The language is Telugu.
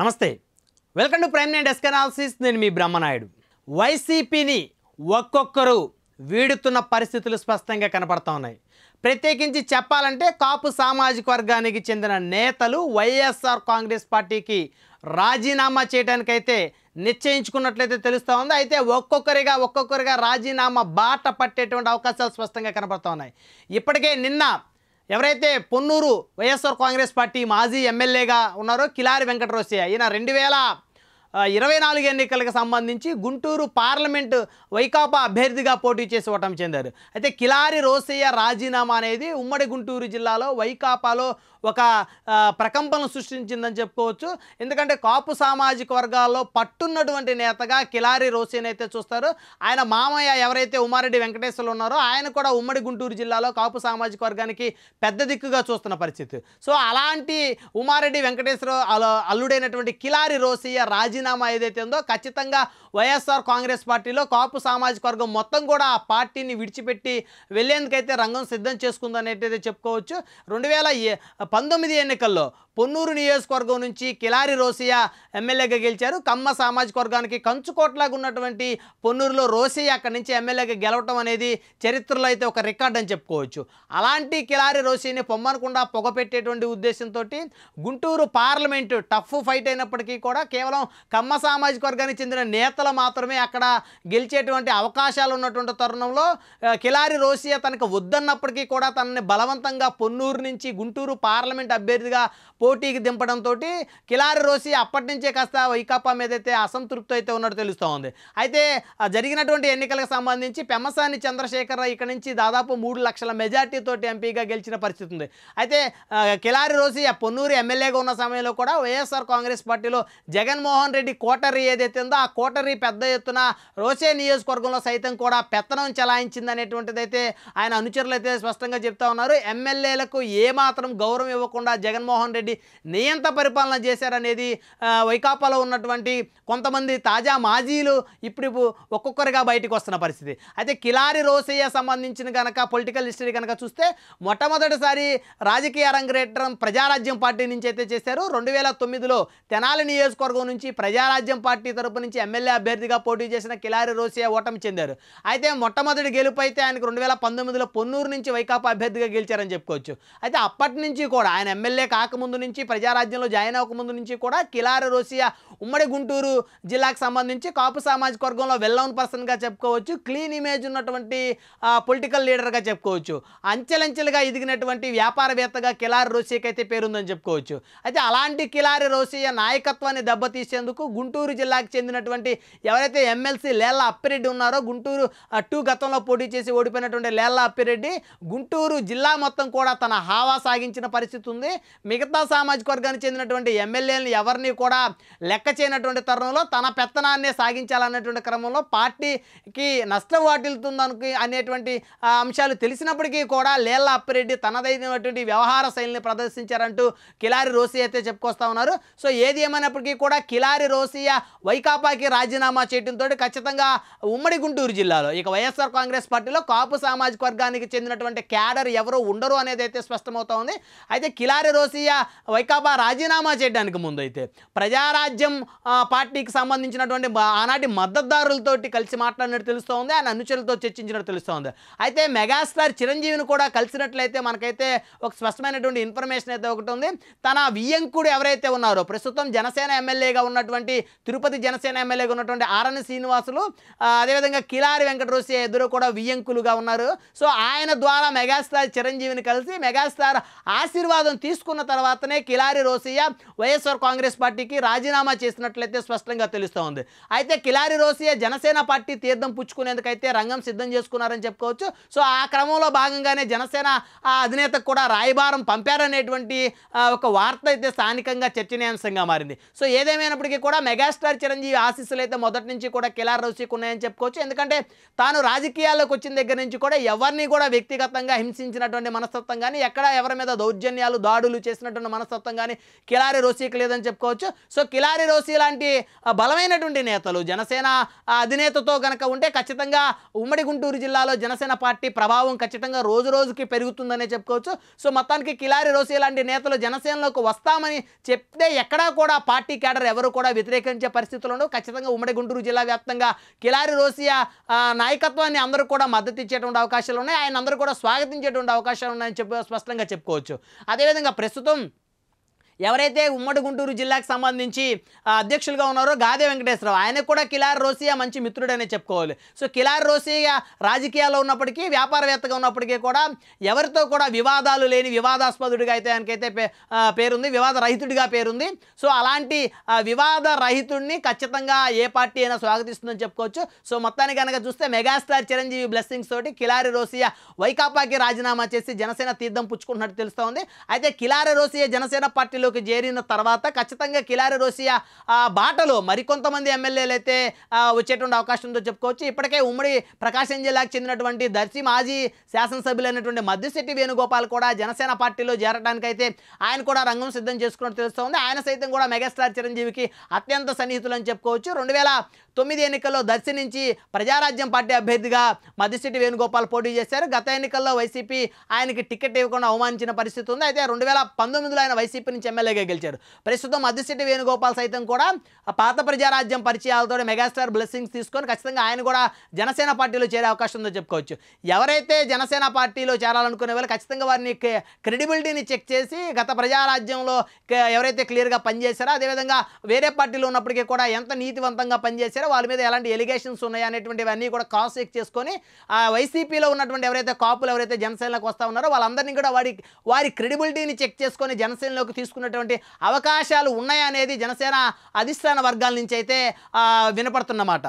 నమస్తే welcome to prime nine desk analysis నేను మీ బ్రహ్మనాయుడు వైసీపీని ఒక్కొక్కరు వీడుతున్న పరిస్థితులు స్పష్టంగా కనపడుతూ ఉన్నాయి ప్రత్యేకించి చెప్పాలంటే కాపు సామాజిక వర్గానికి చెందిన నేతలు వైఎస్ఆర్ కాంగ్రెస్ పార్టీకి రాజీనామా చేయడానికైతే నిశ్చయించుకున్నట్లయితే తెలుస్తూ ఉంది అయితే ఒక్కొక్కరిగా ఒక్కొక్కరిగా రాజీనామా బాట పట్టేటువంటి అవకాశాలు స్పష్టంగా కనపడుతూ ఉన్నాయి ఇప్పటికే నిన్న ఎవరైతే పొన్నూరు వైఎస్ఆర్ కాంగ్రెస్ పార్టీ మాజీ ఎమ్మెల్యేగా ఉన్నారో కిలారి వెంకటరోసయ్య ఈయన రెండు వేల ఇరవై నాలుగు ఎన్నికలకు సంబంధించి గుంటూరు పార్లమెంటు వైకాపా అభ్యర్థిగా పోటీ చేసి ఓటమి చెందారు అయితే కిలారి రోసయ్య రాజీనామా అనేది ఉమ్మడి గుంటూరు జిల్లాలో వైకాపాలో ఒక ప్రకంపన సృష్టించిందని చెప్పుకోవచ్చు ఎందుకంటే కాపు సామాజిక వర్గాల్లో పట్టున్నటువంటి నేతగా కిలారి రోషన్ అయితే చూస్తారు ఆయన మామయ్య ఎవరైతే ఉమారెడ్డి వెంకటేశ్వర్లు ఉన్నారో ఆయన కూడా ఉమ్మడి గుంటూరు జిల్లాలో కాపు సామాజిక వర్గానికి పెద్ద దిక్కుగా చూస్తున్న పరిస్థితి సో అలాంటి ఉమారెడ్డి వెంకటేశ్వర అల్లుడైనటువంటి కిలారి రోసయ్య రాజీనామా ఏదైతే ఉందో ఖచ్చితంగా వైఎస్ఆర్ కాంగ్రెస్ పార్టీలో కాపు సామాజిక వర్గం మొత్తం కూడా ఆ పార్టీని విడిచిపెట్టి వెళ్లేందుకైతే రంగం సిద్ధం చేసుకుందనేది చెప్పుకోవచ్చు రెండు వేల పంతొమ్మిది ఎన్నికల్లో పొన్నూరు నియోజకవర్గం నుంచి కిలారి రోసియా ఎమ్మెల్యేగా గెలిచారు కమ్మ సామాజిక వర్గానికి కంచుకోట్లాగా ఉన్నటువంటి పొన్నూరులో రోసియా అక్కడి నుంచి ఎమ్మెల్యేగా గెలవటం అనేది చరిత్రలో అయితే ఒక రికార్డ్ అని చెప్పుకోవచ్చు అలాంటి కిలారి రోసిని పొమ్మనకుండా పొగపెట్టేటువంటి ఉద్దేశంతో గుంటూరు పార్లమెంటు టఫ్ ఫైట్ అయినప్పటికీ కూడా కేవలం కమ్మ సామాజిక వర్గానికి చెందిన నేతలు మాత్రమే అక్కడ గెలిచేటువంటి అవకాశాలు ఉన్నటువంటి తరుణంలో కిలారి రోసియా తనకు వద్దన్నప్పటికీ కూడా తనని బలవంతంగా పొన్నూరు నుంచి గుంటూరు పార్ పార్లమెంట్ అభ్యర్థిగా పోటీకి దింపడంతో కిలారి రోసి అప్పటి నుంచే కాస్త వైకాపా మీద అయితే అసంతృప్తి అయితే ఉన్నట్టు తెలుస్తోంది అయితే జరిగినటువంటి ఎన్నికలకు సంబంధించి పెమ్మసాని చంద్రశేఖరరావు ఇక్కడ నుంచి దాదాపు మూడు లక్షల మెజార్టీతోటి ఎంపీగా గెలిచిన పరిస్థితి ఉంది అయితే కిలారి రోసి పొన్నూరు ఎమ్మెల్యేగా ఉన్న సమయంలో కూడా వైఎస్ఆర్ కాంగ్రెస్ పార్టీలో జగన్మోహన్ రెడ్డి కోటరీ ఏదైతే ఉందో ఆ కోటరీ పెద్ద ఎత్తున రోసే నియోజకవర్గంలో సైతం కూడా పెత్తనం చలాయించింది అనేటువంటిది అయితే ఆయన అనుచరులు అయితే స్పష్టంగా చెప్తా ఉన్నారు ఎమ్మెల్యేలకు ఏమాత్రం గౌరవం ఇవ్వకుండా జగన్మోహన్ రెడ్డి నియంత పరిపాలన చేశారనేది వైకాపాలో ఉన్నటువంటి కొంతమంది తాజా మాజీలు ఇప్పుడు ఒక్కొక్కరిగా బయటకు వస్తున్న పరిస్థితి అయితే కిలారి రోసయ్య సంబంధించిన కనుక పొలిటికల్ హిస్టరీ కనుక చూస్తే మొట్టమొదటిసారి రాజకీయ రంగరేటం ప్రజారాజ్యం పార్టీ నుంచి అయితే చేశారు రెండు వేల తొమ్మిదిలో తెనాలి నియోజకవర్గం నుంచి ప్రజారాజ్యం పార్టీ తరపు నుంచి ఎమ్మెల్యే అభ్యర్థిగా పోటీ చేసిన కిలారి రోసియా ఓటమి చెందారు అయితే మొట్టమొదటి గెలుపు అయితే ఆయనకు రెండు వేల పంతొమ్మిదిలో పొన్నూరు నుంచి వైకాపా అభ్యర్థిగా గెలిచారని చెప్పుకోవచ్చు అయితే అప్పటి నుంచి కూడా కూడా ఆయన ఎమ్మెల్యే కాకముందు నుంచి ప్రజారాజ్యంలో జాయిన్ అవ్వకముందు నుంచి కూడా కిలార రోసియా ఉమ్మడి గుంటూరు జిల్లాకు సంబంధించి కాపు సామాజిక వర్గంలో వెల్ నోన్ పర్సన్గా చెప్పుకోవచ్చు క్లీన్ ఇమేజ్ ఉన్నటువంటి పొలిటికల్ లీడర్గా చెప్పుకోవచ్చు అంచెలంచెలుగా ఎదిగినటువంటి వ్యాపారవేత్తగా కిలారి రోసియాకి అయితే పేరుందని చెప్పుకోవచ్చు అయితే అలాంటి కిలారి రోసియా నాయకత్వాన్ని దెబ్బతీసేందుకు గుంటూరు జిల్లాకు చెందినటువంటి ఎవరైతే ఎమ్మెల్సీ లేళ్ల అప్పిరెడ్డి ఉన్నారో గుంటూరు టూ గతంలో పోటీ చేసి ఓడిపోయినటువంటి లేళ్ల అప్పిరెడ్డి గుంటూరు జిల్లా మొత్తం కూడా తన హావా సాగించిన పరిస్థితి పరిస్థితి ఉంది మిగతా సామాజిక వర్గానికి చెందినటువంటి ఎమ్మెల్యేలను ఎవరిని కూడా లెక్క చేయనటువంటి తరుణంలో తన పెత్తనాన్నే సాగించాలన్నటువంటి క్రమంలో పార్టీకి నష్టం వాటిల్తుందనుకు అనేటువంటి అంశాలు తెలిసినప్పటికీ కూడా లేళ్ల అప్పిరెడ్డి తనదైనటువంటి వ్యవహార శైలిని ప్రదర్శించారంటూ కిలారి రోసి అయితే చెప్పుకొస్తా ఉన్నారు సో ఏది ఏమైనప్పటికీ కూడా కిలారి రోసియా వైకాపాకి రాజీనామా చేయడంతో ఖచ్చితంగా ఉమ్మడి గుంటూరు జిల్లాలో ఇక వైఎస్ఆర్ కాంగ్రెస్ పార్టీలో కాపు సామాజిక వర్గానికి చెందినటువంటి క్యాడర్ ఎవరు ఉండరు అనేది అయితే స్పష్టమవుతా ఉంది అయితే కిలారి రోసియా వైకాపా రాజీనామా చేయడానికి ముందు అయితే ప్రజారాజ్యం పార్టీకి సంబంధించినటువంటి ఆనాటి మద్దతుదారులతోటి కలిసి మాట్లాడినట్టు తెలుస్తోంది ఆయన అనుచరులతో చర్చించినట్టు తెలుస్తోంది అయితే మెగాస్టార్ చిరంజీవిని కూడా కలిసినట్లయితే మనకైతే ఒక స్పష్టమైనటువంటి ఇన్ఫర్మేషన్ అయితే ఒకటి ఉంది తన వియ్యంకుడు ఎవరైతే ఉన్నారో ప్రస్తుతం జనసేన ఎమ్మెల్యేగా ఉన్నటువంటి తిరుపతి జనసేన ఎమ్మెల్యేగా ఉన్నటువంటి ఆరణ్య శ్రీనివాసులు అదేవిధంగా కిలారి వెంకటరోసి ఎదురు కూడా వియ్యంకులుగా ఉన్నారు సో ఆయన ద్వారా మెగాస్టార్ చిరంజీవిని కలిసి మెగాస్టార్ ఆశీర్ ఆశీర్వాదం తీసుకున్న తర్వాతనే కిలారి రోసియా వైఎస్ఆర్ కాంగ్రెస్ పార్టీకి రాజీనామా చేసినట్లయితే స్పష్టంగా తెలుస్తోంది అయితే కిలారి రోసియా జనసేన పార్టీ తీర్థం పుచ్చుకునేందుకైతే రంగం సిద్ధం చేసుకున్నారని చెప్పుకోవచ్చు సో ఆ క్రమంలో భాగంగానే జనసేన ఆ అధినేతకు కూడా రాయబారం పంపారనేటువంటి ఒక వార్త అయితే స్థానికంగా చర్చనీయాంశంగా మారింది సో ఏదేమైనప్పటికీ కూడా మెగాస్టార్ చిరంజీవి ఆశీస్సులు అయితే మొదటి నుంచి కూడా కిలారి రోసికి ఉన్నాయని చెప్పుకోవచ్చు ఎందుకంటే తాను రాజకీయాల్లోకి వచ్చిన దగ్గర నుంచి కూడా ఎవరిని కూడా వ్యక్తిగతంగా హింసించినటువంటి మనస్తత్వం కానీ ఎక్కడ ఎవరి మీద దౌర్జన్యం సైన్యాలు దాడులు చేసినటువంటి మనస్తత్వం కానీ కిలారి రోసీకి లేదని చెప్పుకోవచ్చు సో కిలారి రోసీ లాంటి బలమైనటువంటి నేతలు జనసేన అధినేతతో కనుక ఉంటే ఖచ్చితంగా ఉమ్మడి గుంటూరు జిల్లాలో జనసేన పార్టీ ప్రభావం ఖచ్చితంగా రోజు రోజుకి పెరుగుతుందనే చెప్పుకోవచ్చు సో మొత్తానికి కిలారి రోసీ లాంటి నేతలు జనసేనలోకి వస్తామని చెప్తే ఎక్కడా కూడా పార్టీ కేడర్ ఎవరు కూడా వ్యతిరేకించే ఉండవు ఖచ్చితంగా ఉమ్మడి గుంటూరు జిల్లా వ్యాప్తంగా కిలారి రోసియా నాయకత్వాన్ని అందరూ కూడా మద్దతు ఇచ్చేటువంటి అవకాశాలు ఉన్నాయి ఆయన అందరూ కూడా స్వాగతించేటువంటి అవకాశాలు ఉన్నాయని చెప్పి స్పష్టంగా చెప్పుకోవచ్చు అదేవిధంగా ప్రస్తుతం ఎవరైతే ఉమ్మడి గుంటూరు జిల్లాకు సంబంధించి అధ్యక్షులుగా ఉన్నారో గాదే వెంకటేశ్వరరావు ఆయనకు కూడా కిలార్ రోసియా మంచి మిత్రుడనే చెప్పుకోవాలి సో కిలార్ రోసియా రాజకీయాల్లో ఉన్నప్పటికీ వ్యాపారవేత్తగా ఉన్నప్పటికీ కూడా ఎవరితో కూడా వివాదాలు లేని వివాదాస్పదుడిగా అయితే ఆయనకైతే పేరుంది వివాద రహితుడిగా పేరుంది సో అలాంటి వివాద రహితుడిని ఖచ్చితంగా ఏ పార్టీ అయినా స్వాగతిస్తుందని చెప్పుకోవచ్చు సో మొత్తానికి కనుక చూస్తే మెగాస్టార్ చిరంజీవి బ్లెస్సింగ్స్ తోటి కిలారి రోసియా వైకాపాకి రాజీనామా చేసి జనసేన తీర్థం పుచ్చుకుంటున్నట్టు తెలుస్తోంది అయితే కిలారి రోసియా జనసేన పార్టీలో ఎమ్మెల్యేలోకి చేరిన తర్వాత ఖచ్చితంగా కిలారి రోసియా ఆ బాటలో మరికొంతమంది ఎమ్మెల్యేలు అయితే వచ్చేటువంటి అవకాశం ఉందో చెప్పుకోవచ్చు ఇప్పటికే ఉమ్మడి ప్రకాశం జిల్లాకు చెందినటువంటి దర్శి మాజీ శాసనసభ్యులైనటువంటి మద్దిశెట్టి వేణుగోపాల్ కూడా జనసేన పార్టీలో చేరడానికైతే ఆయన కూడా రంగం సిద్ధం చేసుకున్నట్టు తెలుస్తోంది ఆయన సైతం కూడా మెగాస్టార్ చిరంజీవికి అత్యంత సన్నిహితులు అని చెప్పుకోవచ్చు రెండు వేల తొమ్మిది ఎన్నికల్లో దర్శి నుంచి ప్రజారాజ్యం పార్టీ అభ్యర్థిగా మద్దిశెట్టి వేణుగోపాల్ పోటీ చేశారు గత ఎన్నికల్లో వైసీపీ ఆయనకి టికెట్ ఇవ్వకుండా అవమానించిన పరిస్థితి ఉంది అయితే రెండు వేల పంతొమ్మిదిలో ఆయన వైసీపీ నుంచి ఎమ్మెల్యేగా గెలిచారు ప్రస్తుతం మధ్యశెట్టి వేణుగోపాల్ సైతం కూడా పాత ప్రజారాజ్యం పరిచయాలతో మెగాస్టార్ బ్లెస్సింగ్స్ తీసుకొని ఖచ్చితంగా ఆయన కూడా జనసేన పార్టీలో చేరే అవకాశం ఉందో చెప్పుకోవచ్చు ఎవరైతే జనసేన పార్టీలో చేరాలనుకునే వాళ్ళు ఖచ్చితంగా వారిని క్రెడిబిలిటీని చెక్ చేసి గత ప్రజారాజ్యంలో ఎవరైతే క్లియర్గా పనిచేశారో అదేవిధంగా వేరే పార్టీలో ఉన్నప్పటికీ కూడా ఎంత నీతివంతంగా పనిచేశారో వాళ్ళ మీద ఎలాంటి ఎలిగేషన్స్ ఉన్నాయా అనేటువంటివన్నీ కూడా క్రాస్ చెక్ చేసుకొని వైసీపీలో ఉన్నటువంటి ఎవరైతే కాపులు ఎవరైతే జనసేనలోకి వస్తూ ఉన్నారో వాళ్ళందరినీ కూడా వారి వారి క్రెడిబిలిటీని చెక్ చేసుకొని జనసేనలోకి తీసుకుని ఉన్నటువంటి అవకాశాలు ఉన్నాయనేది జనసేన అధిష్టాన వర్గాల నుంచి అయితే వినపడుతున్నమాట